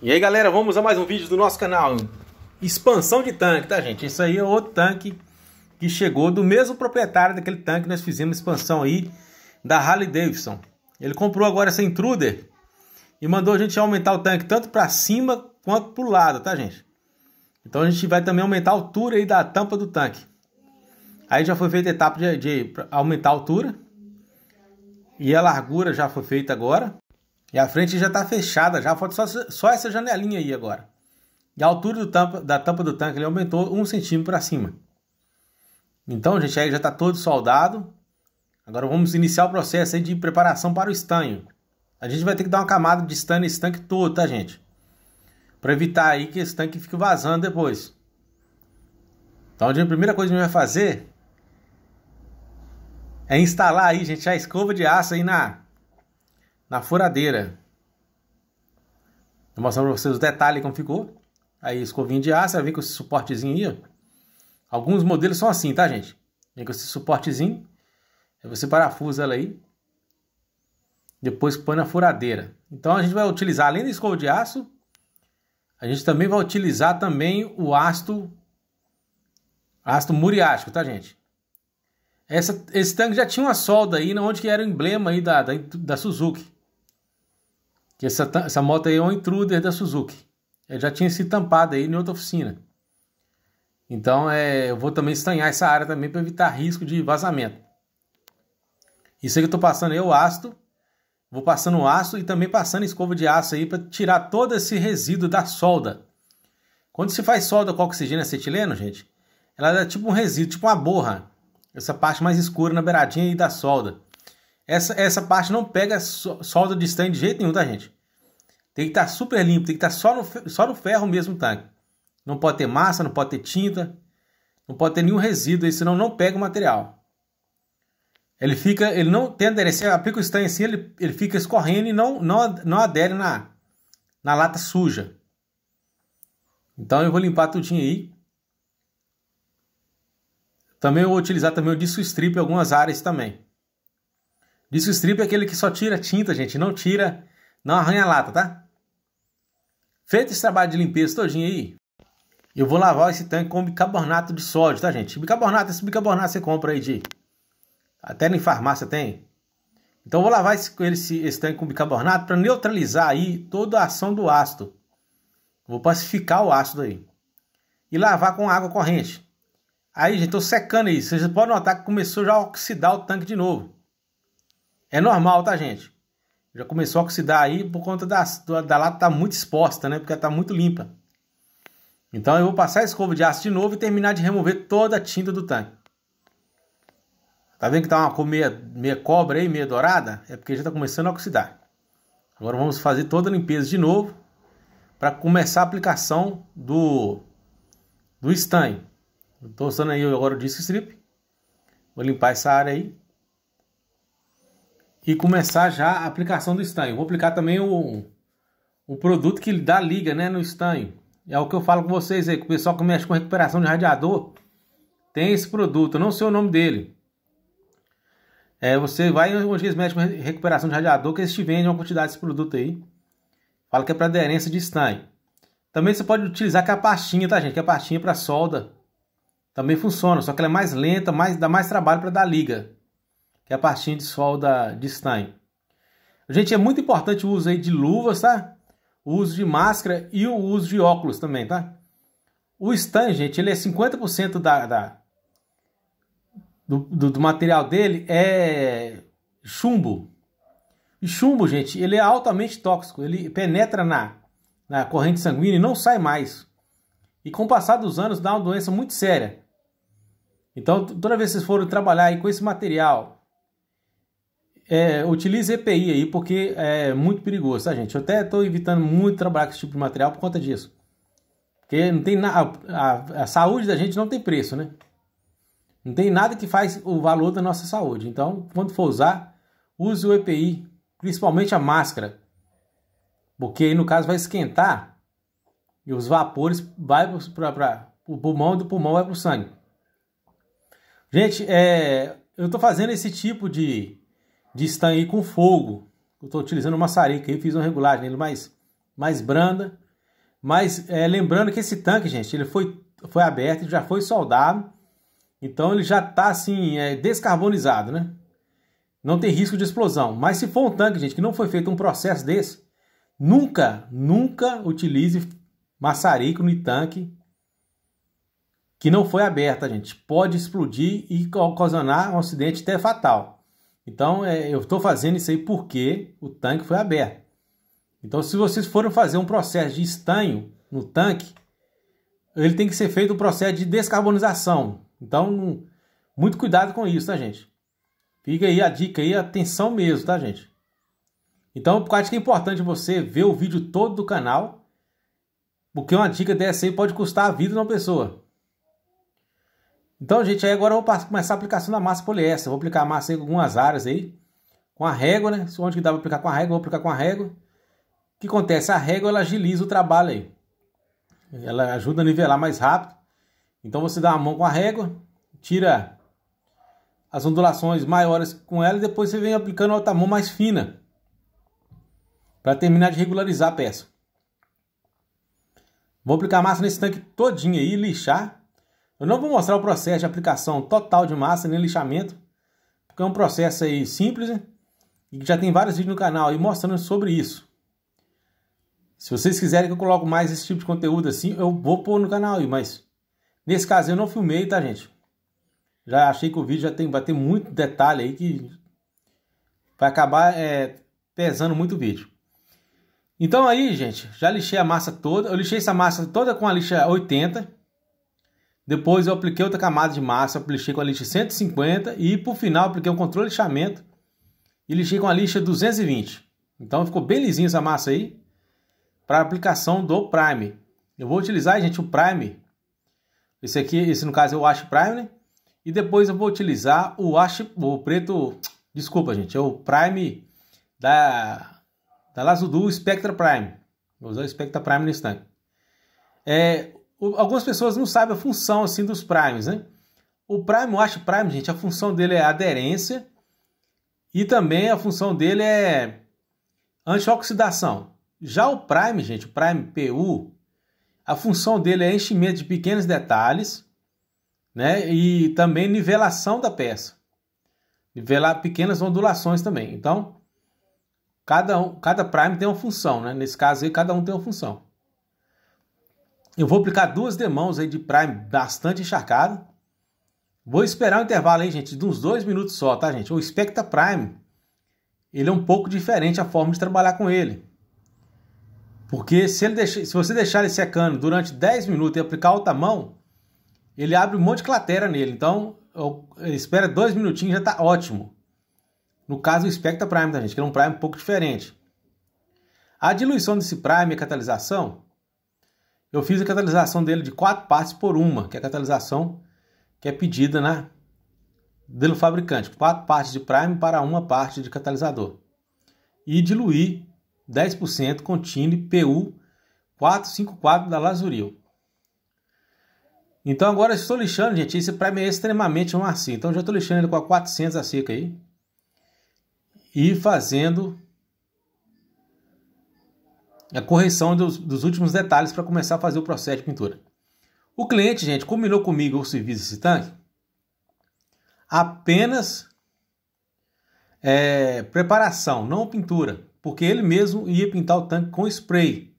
E aí galera, vamos a mais um vídeo do nosso canal. Expansão de tanque, tá gente? Isso aí é outro tanque que chegou do mesmo proprietário daquele tanque que nós fizemos expansão aí da Harley Davidson. Ele comprou agora essa Intruder e mandou a gente aumentar o tanque tanto para cima quanto para o lado, tá gente? Então a gente vai também aumentar a altura aí da tampa do tanque. Aí já foi feita a etapa de, de aumentar a altura. E a largura já foi feita agora. E a frente já está fechada, já falta só, só, essa janelinha aí agora. E a altura tampa, da tampa do tanque ele aumentou um centímetro para cima. Então, gente, aí já está todo soldado. Agora vamos iniciar o processo de preparação para o estanho. A gente vai ter que dar uma camada de estanho nesse tanque todo, tá, gente? Para evitar aí que esse tanque fique vazando depois. Então, a primeira coisa que a gente vai fazer é instalar aí, gente, a escova de aço aí na na furadeira. Vou mostrar para vocês os detalhes como ficou. Aí escovinha de aço, vem com esse suportezinho aí, ó. Alguns modelos são assim, tá, gente? Vem com esse suportezinho. Aí você parafusa ela aí. Depois põe na furadeira. Então a gente vai utilizar, além da escova de aço, a gente também vai utilizar também o ácido, ácido muriático, tá, gente? Essa, esse tanque já tinha uma solda aí, onde que era o emblema aí da, da, da Suzuki. Que essa, essa moto aí é um intruder da Suzuki. Ela já tinha se tampado aí em outra oficina. Então é, eu vou também estanhar essa área também para evitar risco de vazamento. Isso aí que eu estou passando aí é o ácido. Vou passando o aço e também passando escova de aço aí para tirar todo esse resíduo da solda. Quando se faz solda com oxigênio acetileno, gente, ela é tipo um resíduo, tipo uma borra. Essa parte mais escura na beiradinha aí da solda. Essa, essa parte não pega solda de estanho de jeito nenhum, tá, gente? Tem que estar tá super limpo, tem que estar tá só, no, só no ferro mesmo o tanque. Não pode ter massa, não pode ter tinta, não pode ter nenhum resíduo, aí, senão não pega o material. Ele fica, ele não tem aderência, você aplica o estanho assim, ele, ele fica escorrendo e não, não, não adere na, na lata suja. Então eu vou limpar tudinho aí. Também vou utilizar também o disco strip em algumas áreas também. Disco strip é aquele que só tira tinta, gente, não tira, não arranha lata, tá? Feito esse trabalho de limpeza todinho aí, eu vou lavar esse tanque com bicarbonato de sódio, tá, gente? Bicarbonato, esse bicarbonato você compra aí de... Até em farmácia tem. Então eu vou lavar esse, esse, esse tanque com bicarbonato para neutralizar aí toda a ação do ácido. Vou pacificar o ácido aí. E lavar com água corrente. Aí, gente, tô secando isso. Vocês podem notar que começou já a oxidar o tanque de novo. É normal, tá, gente? Já começou a oxidar aí por conta da, da lata tá muito exposta, né? Porque ela tá muito limpa. Então eu vou passar a escova de aço de novo e terminar de remover toda a tinta do tanque. Tá vendo que tá uma cor meia, meia cobra aí, meia dourada? É porque já tá começando a oxidar. Agora vamos fazer toda a limpeza de novo para começar a aplicação do, do estanho. Estou usando aí agora o disco strip. Vou limpar essa área aí e começar já a aplicação do estanho. Vou aplicar também o, o produto que dá liga né, no estanho. É o que eu falo com vocês aí, o pessoal que mexe com recuperação de radiador tem esse produto, eu não sei o nome dele. É, você vai onde eles mexem com recuperação de radiador, que eles te vendem uma quantidade desse produto aí. Fala que é para aderência de estanho. Também você pode utilizar que é a pastinha, tá gente? Que é a pastinha para solda também funciona, só que ela é mais lenta, mais dá mais trabalho para dar liga que é a partinha de solda de Stein. Gente, é muito importante o uso aí de luvas, tá? O uso de máscara e o uso de óculos também, tá? O Stein, gente, ele é 50% da, da do, do, do, material dele é chumbo. E chumbo, gente, ele é altamente tóxico. Ele penetra na, na corrente sanguínea e não sai mais. E com o passar dos anos dá uma doença muito séria. Então, toda vez que vocês forem trabalhar aí com esse material é, utilize EPI aí, porque é muito perigoso, tá, gente? Eu até estou evitando muito trabalhar com esse tipo de material por conta disso. Porque não tem na, a, a saúde da gente não tem preço, né? Não tem nada que faz o valor da nossa saúde. Então, quando for usar, use o EPI, principalmente a máscara. Porque aí, no caso, vai esquentar e os vapores vai para o pulmão e do pulmão vai para o sangue. Gente, é, eu estou fazendo esse tipo de de aí com fogo. Eu estou utilizando o maçarico aí, fiz uma regulagem nele mais, mais branda. Mas é, lembrando que esse tanque, gente, ele foi, foi aberto, já foi soldado. Então ele já está assim, é, descarbonizado, né? Não tem risco de explosão. Mas se for um tanque, gente, que não foi feito um processo desse, nunca, nunca utilize maçarico no tanque que não foi aberta, tá, gente. Pode explodir e ocasionar um acidente até fatal. Então, é, eu estou fazendo isso aí porque o tanque foi aberto. Então, se vocês forem fazer um processo de estanho no tanque, ele tem que ser feito um processo de descarbonização. Então, muito cuidado com isso, tá, gente? Fica aí a dica aí, atenção mesmo, tá, gente? Então, por causa que é importante você ver o vídeo todo do canal, porque uma dica dessa aí pode custar a vida de uma pessoa. Então, gente, aí agora eu vou começar a aplicação da massa poliéster. Vou aplicar a massa em algumas áreas aí. Com a régua, né? Onde que dá para aplicar com a régua, vou aplicar com a régua. O que acontece? A régua, ela agiliza o trabalho aí. Ela ajuda a nivelar mais rápido. Então, você dá uma mão com a régua, tira as ondulações maiores com ela e depois você vem aplicando a outra mão mais fina. Para terminar de regularizar a peça. Vou aplicar a massa nesse tanque todinho aí, lixar eu não vou mostrar o processo de aplicação total de massa nem lixamento, porque é um processo aí simples né? e já tem vários vídeos no canal aí mostrando sobre isso. Se vocês quiserem que eu coloque mais esse tipo de conteúdo assim, eu vou pôr no canal aí, mas nesse caso eu não filmei, tá gente? Já achei que o vídeo já tem, vai ter muito detalhe aí que vai acabar é, pesando muito o vídeo. Então aí, gente, já lixei a massa toda. Eu lixei essa massa toda com a lixa 80. Depois eu apliquei outra camada de massa, lixei com a lixa 150 e por final apliquei um controle de lixamento e lixei com a lixa 220. Então ficou bem lisinha essa massa aí para aplicação do prime. Eu vou utilizar, gente, o prime. Esse aqui, esse no caso é o ash prime, né? E depois eu vou utilizar o ash, o preto, desculpa, gente, é o prime da da Lazudul Spectra Prime. Vou usar o Spectra Prime nesse tanque. É, algumas pessoas não sabem a função assim dos primes, né? O prime, eu acho prime, gente, a função dele é aderência e também a função dele é antioxidação. Já o prime, gente, o prime PU, a função dele é enchimento de pequenos detalhes, né? E também nivelação da peça. Nivelar pequenas ondulações também. Então, cada um, cada prime tem uma função, né? Nesse caso aí, cada um tem uma função. Eu vou aplicar duas demãos aí de prime bastante encharcado. Vou esperar um intervalo aí, gente, de uns dois minutos só, tá, gente? O Specta Prime, ele é um pouco diferente a forma de trabalhar com ele. Porque se, ele deixa, se você deixar ele secando durante 10 minutos e aplicar outra mão, ele abre um monte de clatera nele. Então, ele espera dois minutinhos já está ótimo. No caso do Specta Prime, tá, gente? Que é um prime um pouco diferente. A diluição desse prime e catalisação eu fiz a catalisação dele de quatro partes por uma, que é a catalisação que é pedida né, pelo fabricante. Quatro partes de prime para uma parte de catalisador. E diluir 10% tine PU 454 da Lazuril. Então agora estou lixando, gente, esse prime é extremamente macio. Então já estou lixando ele com a 400 a seca aí. E fazendo a correção dos, dos últimos detalhes para começar a fazer o processo de pintura. O cliente, gente, combinou comigo o serviço desse tanque apenas é, preparação, não pintura, porque ele mesmo ia pintar o tanque com spray.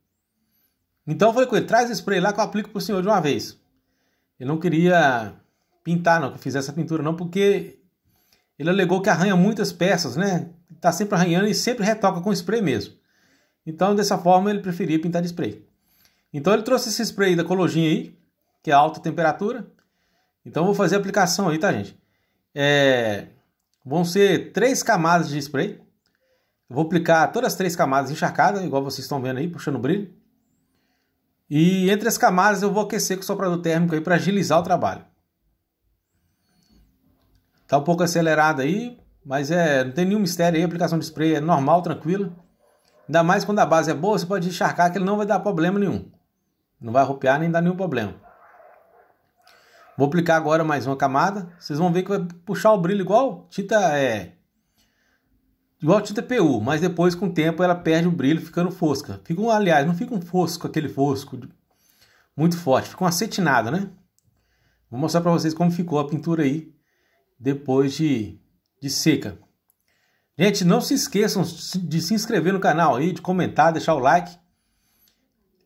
Então eu falei com ele: traz spray lá que eu aplico para o senhor de uma vez. Ele não queria pintar, não, que eu fizesse essa pintura, não, porque ele alegou que arranha muitas peças, né? Está sempre arranhando e sempre retoca com spray mesmo. Então, dessa forma, ele preferia pintar de spray. Então, ele trouxe esse spray da Colojinha aí, que é alta temperatura. Então, vou fazer a aplicação aí, tá, gente? É... Vão ser três camadas de spray. Eu vou aplicar todas as três camadas encharcadas, igual vocês estão vendo aí, puxando o brilho. E entre as camadas eu vou aquecer com o soprador térmico aí para agilizar o trabalho. Tá um pouco acelerado aí, mas é, não tem nenhum mistério aí, a aplicação de spray é normal, tranquila. Ainda mais quando a base é boa, você pode encharcar que ele não vai dar problema nenhum. Não vai arrupiar nem dar nenhum problema. Vou aplicar agora mais uma camada. Vocês vão ver que vai puxar o brilho igual tinta é igual tinta PU, mas depois com o tempo ela perde o brilho, ficando fosca. Fica um, aliás, não fica um fosco aquele fosco muito forte, fica uma acetinada, né? Vou mostrar para vocês como ficou a pintura aí depois de, de seca. Gente, não se esqueçam de se inscrever no canal aí, de comentar, deixar o like.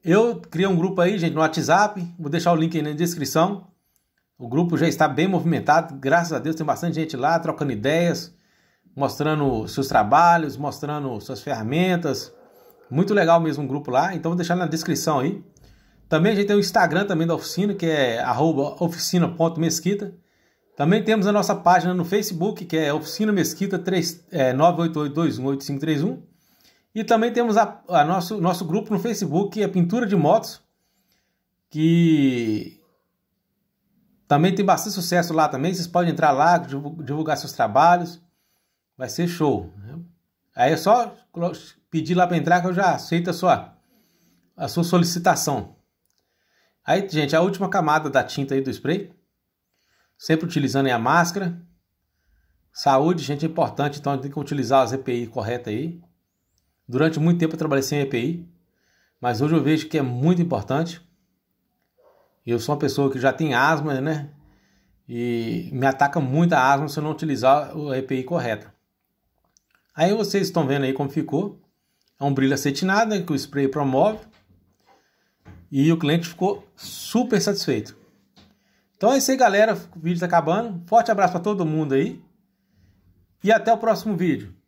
Eu criei um grupo aí, gente, no WhatsApp. Vou deixar o link aí na descrição. O grupo já está bem movimentado, graças a Deus tem bastante gente lá trocando ideias, mostrando seus trabalhos, mostrando suas ferramentas. Muito legal mesmo o grupo lá, então vou deixar na descrição aí. Também a gente tem o Instagram também da oficina, que é oficina.mesquita. Também temos a nossa página no Facebook, que é Oficina Mesquita 3, é, 988218531. E também temos a, a, nosso, nosso grupo no Facebook, que é Pintura de Motos, que também tem bastante sucesso lá também. Vocês podem entrar lá, divulgar seus trabalhos. Vai ser show. Né? Aí é só pedir lá para entrar que eu já aceito a sua, a sua solicitação. Aí, gente, a última camada da tinta aí do spray sempre utilizando a máscara. Saúde, gente, é importante, então tem que utilizar as EPI corretas aí. Durante muito tempo eu trabalhei sem EPI, mas hoje eu vejo que é muito importante. Eu sou uma pessoa que já tem asma, né? E me ataca muito a asma se eu não utilizar a EPI correta. Aí vocês estão vendo aí como ficou. É um brilho acetinado né, que o spray promove. E o cliente ficou super satisfeito. Então é isso aí, galera. O vídeo está acabando. Forte abraço para todo mundo aí. E até o próximo vídeo.